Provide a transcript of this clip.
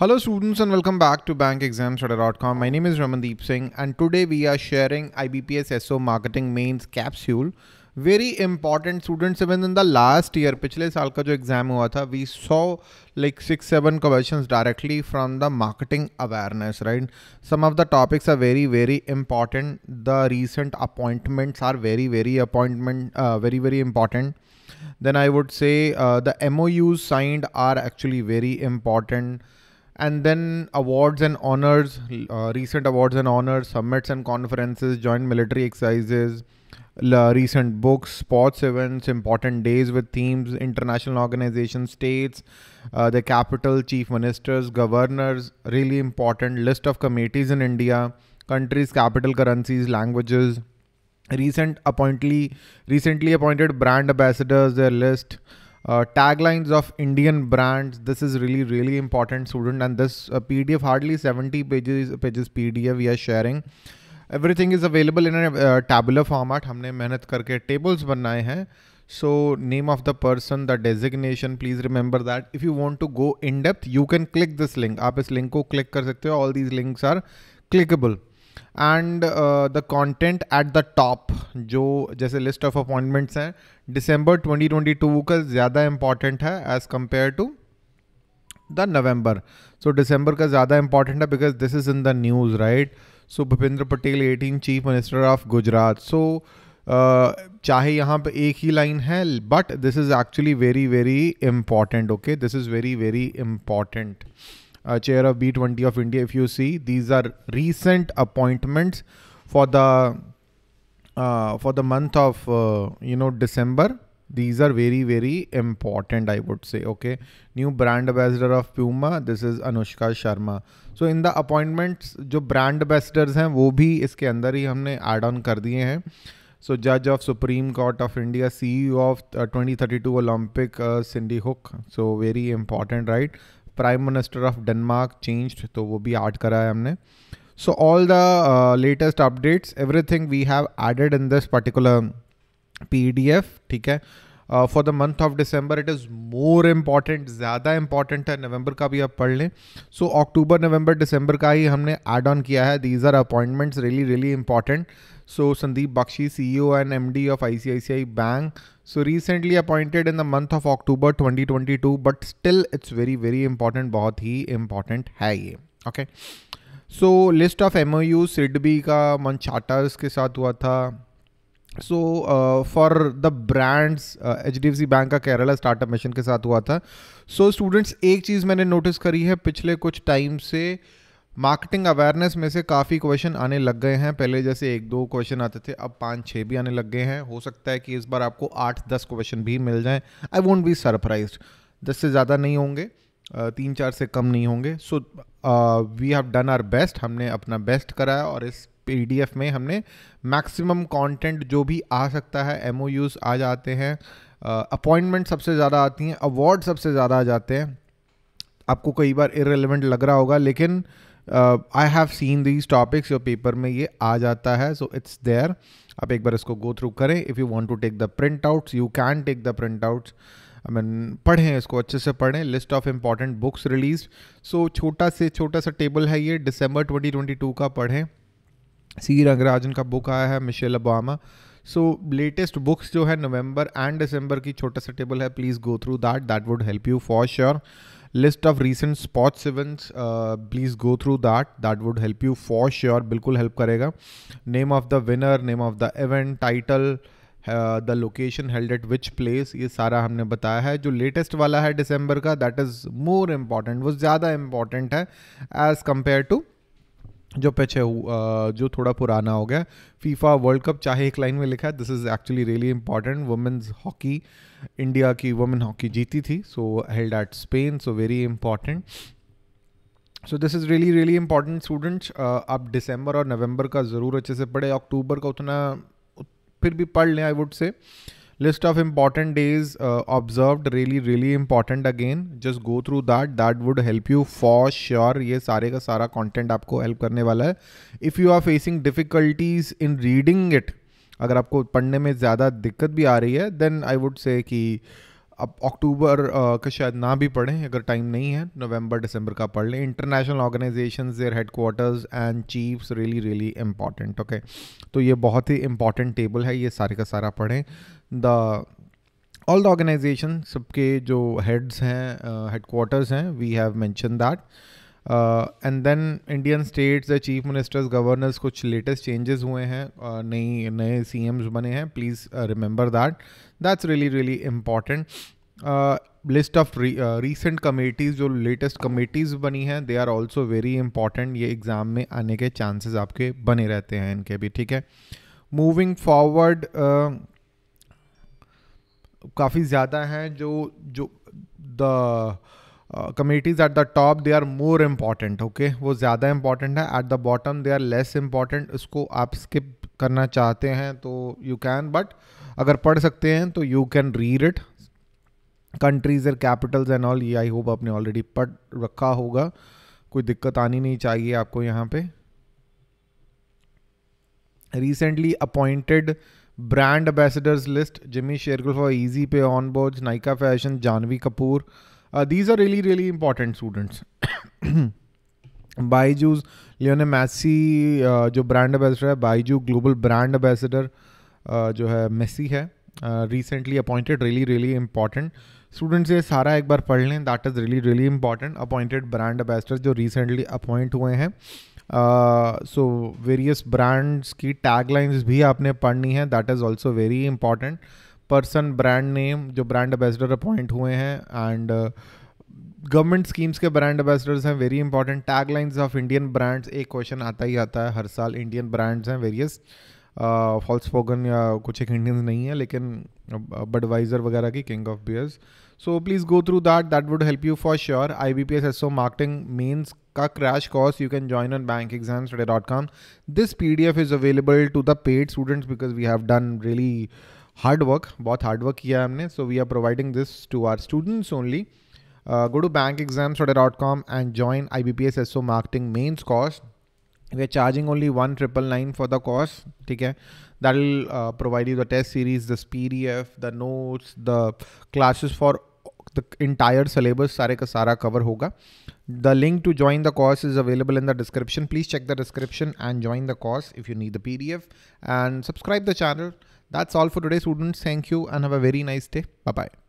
Hello students and welcome back to bankexamstudy.com. My name is Ramandeep Singh and today we are sharing IBPS SO Marketing Mains Capsule. Very important students even in the last year, पिछले साल exam, we saw like six seven questions directly from the marketing awareness right some of the topics are very very important the recent appointments are very very appointment uh, very very important then i would say uh, the mous signed are actually very important and then awards and honors, uh, recent awards and honors, summits and conferences, joint military exercises, uh, recent books, sports events, important days with themes, international organizations, states, uh, the capital, chief ministers, governors, really important list of committees in India, countries, capital currencies, languages, recent appointly, recently appointed brand ambassadors, their list. Uh, taglines of Indian brands. This is really, really important student. And this uh, PDF, hardly 70 pages, pages PDF we are sharing. Everything is available in a uh, tabular format. हमने मेहनत करके tables बनाए हैं. So name of the person, the designation, please remember that. If you want to go in depth, you can click this link. आप is link को click कर सकते All these links are clickable. And the content at the top जो जैसे list of appointments हैं twenty twenty two का ज़्यादा important है as compare to the November so December का ज़्यादा इंपॉर्टेंट है because this is in the news right so Bhupendra Patel eighteen chief minister of Gujarat so चाहे यहाँ पर एक ही लाइन है but this is actually very very important okay this is very very important uh, chair of B20 of India. If you see, these are recent appointments for the uh, for the month of uh, you know December. These are very very important, I would say. Okay, new brand ambassador of Puma. This is Anushka Sharma. So in the appointments, जो brand ambassadors हैं वो भी इसके अंदर ही हमने add on कर दिए हैं सो जज of supreme court of India C of twenty thirty two Olympic Cindy Hook so very important right prime minister of Denmark changed तो वो भी ऐड करा है हमने so all the latest updates everything we have added in this particular P D F ठीक है for the month of December it is more important ज़्यादा important है नवंबर का भी आप पढ़ लें सो अक्टूबर नवंबर दिसंबर का ही हमने एड ऑन किया है these are appointments really really important So Sandeep Bakshi, CEO and MD of ICICI Bank. So recently appointed in the month of October 2022, but still it's very very important, बहुत ही important है ये. Okay. So list of MOU SIDBI का मनचार्टर्स के साथ हुआ था. So for the brands H D F C bank का Kerala startup mission के साथ हुआ था सो so, स्टूडेंट्स एक चीज़ मैंने नोटिस करी है पिछले कुछ टाइम से uh, मार्केटिंग अवेयरनेस में से काफ़ी क्वेश्चन आने लग गए हैं पहले जैसे एक दो क्वेश्चन आते थे अब पाँच छः भी आने लग गए हैं हो सकता है कि इस बार आपको आठ दस क्वेश्चन भी मिल जाएं आई वोंट बी सरप्राइज दस से ज़्यादा नहीं होंगे तीन चार से कम नहीं होंगे so we have done our best हमने अपना बेस्ट कराया और इस पी में हमने मैक्सिमम कॉन्टेंट जो भी आ सकता है एम आ जाते हैं अपॉइंटमेंट uh, सबसे ज़्यादा आती हैं अवार्ड सबसे ज़्यादा आ जाते हैं आपको कई बार इरेलीवेंट लग रहा होगा लेकिन uh, I have seen these topics your paper में ये आ जाता है सो इट्स देयर आप एक बार इसको गो थ्रू करें if you want to take the printouts you can take the printouts I mean पढ़ें इसको अच्छे से पढ़ें list of important books release so छोटा से छोटा सा टेबल है ये डिसम्बर ट्वेंटी ट्वेंटी टू का पढ़ें सी रंगराजन का बुक आया है Michelle Obama so latest books जो है नवंबर एंड दिसंबर की छोटा सा टेबल है please go through that that would help you for sure list of recent sports events please go through that that would help you for sure बिल्कुल help करेगा name of the winner name of the event title the location held at which place ये सारा हमने बताया है जो latest वाला है डिसम्बर का दैट इज मोर इम्पॉर्टेंट वो ज़्यादा इम्पॉर्टेंट है एज कम्पेयर टू जो पीछे जो थोड़ा पुराना हो गया फीफा वर्ल्ड कप चाहे एक लाइन में लिखा है this is actually really important women's hockey India की वुमेन हॉकी जीती थी so held at Spain so very important so this is really really important students आप दिसंबर और नवंबर का ज़रूर अच्छे से पढ़े अक्टूबर का उतना फिर भी पढ़ लें I would say uh, list of important days uh, observed really really important again just go through that that would help you for sure ये सारे का सारा content आपको help करने वाला है if you are facing difficulties in reading it अगर आपको पढ़ने में ज़्यादा दिक्कत भी आ रही है then I would say कि uh, अब अक्टूबर का शायद ना भी पढ़ें अगर टाइम नहीं है नवंबर दिसंबर का पढ़ लें international organisation their headquarters and chiefs really really important okay तो ये बहुत ही इम्पॉर्टेंट टेबल है ये सारे का सारा पढ़ें द ऑल द ऑर्गेनाइजेशन सबके जो हेड्स हैं हेडकोार्टर्स हैं we have mention that and then Indian states या चीफ मिनिस्टर्स गवर्नर्स कुछ लेटेस्ट चेंजेस हुए हैं uh, नई नए सी एम्स बने हैं please remember that that's really really important list of recent committees जो लेटेस्ट कमेटीज़ बनी हैं they are also very important ये एग्ज़ाम में आने के चांसेस आपके बने रहते हैं इनके भी ठीक है मूविंग फॉरवर्ड uh, काफ़ी ज़्यादा हैं जो जो the committees at the top they are more important okay वो ज़्यादा इम्पॉर्टेंट है at the bottom they are less important इसको आप स्किप करना चाहते हैं तो यू कैन बट अगर पढ़ सकते हैं तो you can read it countries uh capitals and all ये आई होप आपने ऑलरेडी पढ़ रखा होगा कोई दिक्कत आनी नहीं चाहिए आपको यहाँ पे recently appointed brand ambassadors list Jimmy Shergill for easy pay on board Nykaa fashion Janhvi Kapoor these uh, these are really really important students Byju's Lionel Messi जो ब्रांड एम्बेसडर है बाईजू ग्लोबल ब्रांड एम्बेसडर जो है मेसी है recently appointed really really important students ये सारा एक बार पढ़ लें that is really really important appointed brand ambassador जो रिसेंटली अपॉइंट हुए हैं सो वेरियस ब्रांड्स की टैग लाइन्स भी आपने पढ़नी है that is also very important person brand name जो ब्रांड एम्बेसडर अपॉइंट हुए हैं एंड गवर्नमेंट स्कीम्स के ब्रांड एम्बेसडर्स हैं very important tag lines of Indian brands एक क्वेश्चन आता ही आता है हर साल इंडियन ब्रांड्स हैं वेरियस फॉल्स फोगन या कुछ एक इंडियंस नहीं है लेकिन बडवाइज़र uh, वगैरह की king of beers so please go through that that would help you for sure I B P S S O marketing mains का crash course you can join on bank exams dot com this P D F is available to the paid students because we have done really hard work बहुत hard work किया हमने so we are providing this to our students only go to bank exam dot com and join I B P S S O marketing mains course we are charging only one triple nine for the course ठीक है that will provide you the test series the P D F the notes the classes for the entire syllabus सारे का सारा cover होगा the link to join the course is available in the description please check the description and join the course if you need the P D F and subscribe the channel That's all for today students. Thank you and have a very nice day. Bye bye.